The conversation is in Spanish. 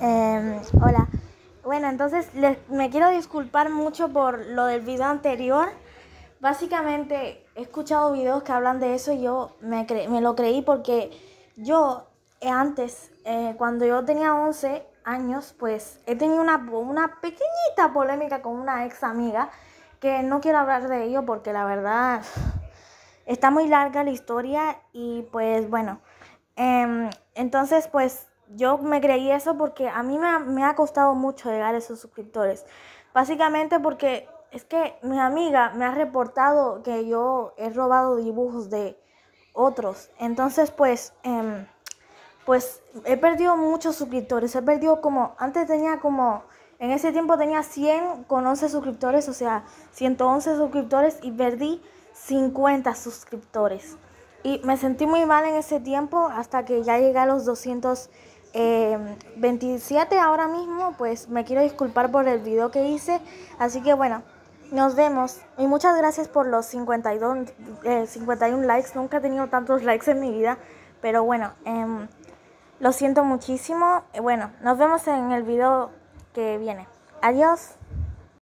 Em, hola. Bueno, entonces me quiero disculpar mucho por lo del video anterior. Básicamente he escuchado videos que hablan de eso y yo me, lo creí porque yo eh, antes, eh, cuando yo tenía 11 años, pues he tenido una, una pequeñita polémica con una ex amiga que no quiero hablar de ello porque la verdad está muy larga la historia y pues bueno. Em, entonces pues yo me creí eso porque a mí me, ha costado mucho llegar a esos suscriptores. Básicamente porque es que mi amiga me ha reportado que yo he robado dibujos de otros. Entonces, pues, em, pues he perdido muchos suscriptores. He perdido como, antes tenía como, en ese tiempo tenía 100 con 11 suscriptores, o sea, 111 suscriptores y perdí 50 suscriptores. Y me sentí muy mal en ese tiempo hasta que ya llegué a los 200 27 em, ahora mismo, pues me quiero disculpar por el video que hice. Así que bueno, nos vemos. Y muchas gracias por los 52, 51 eh, likes. Nunca he tenido tantos likes en mi vida. Pero bueno, em, lo siento muchísimo. Bueno, nos vemos en el video que viene. Adiós.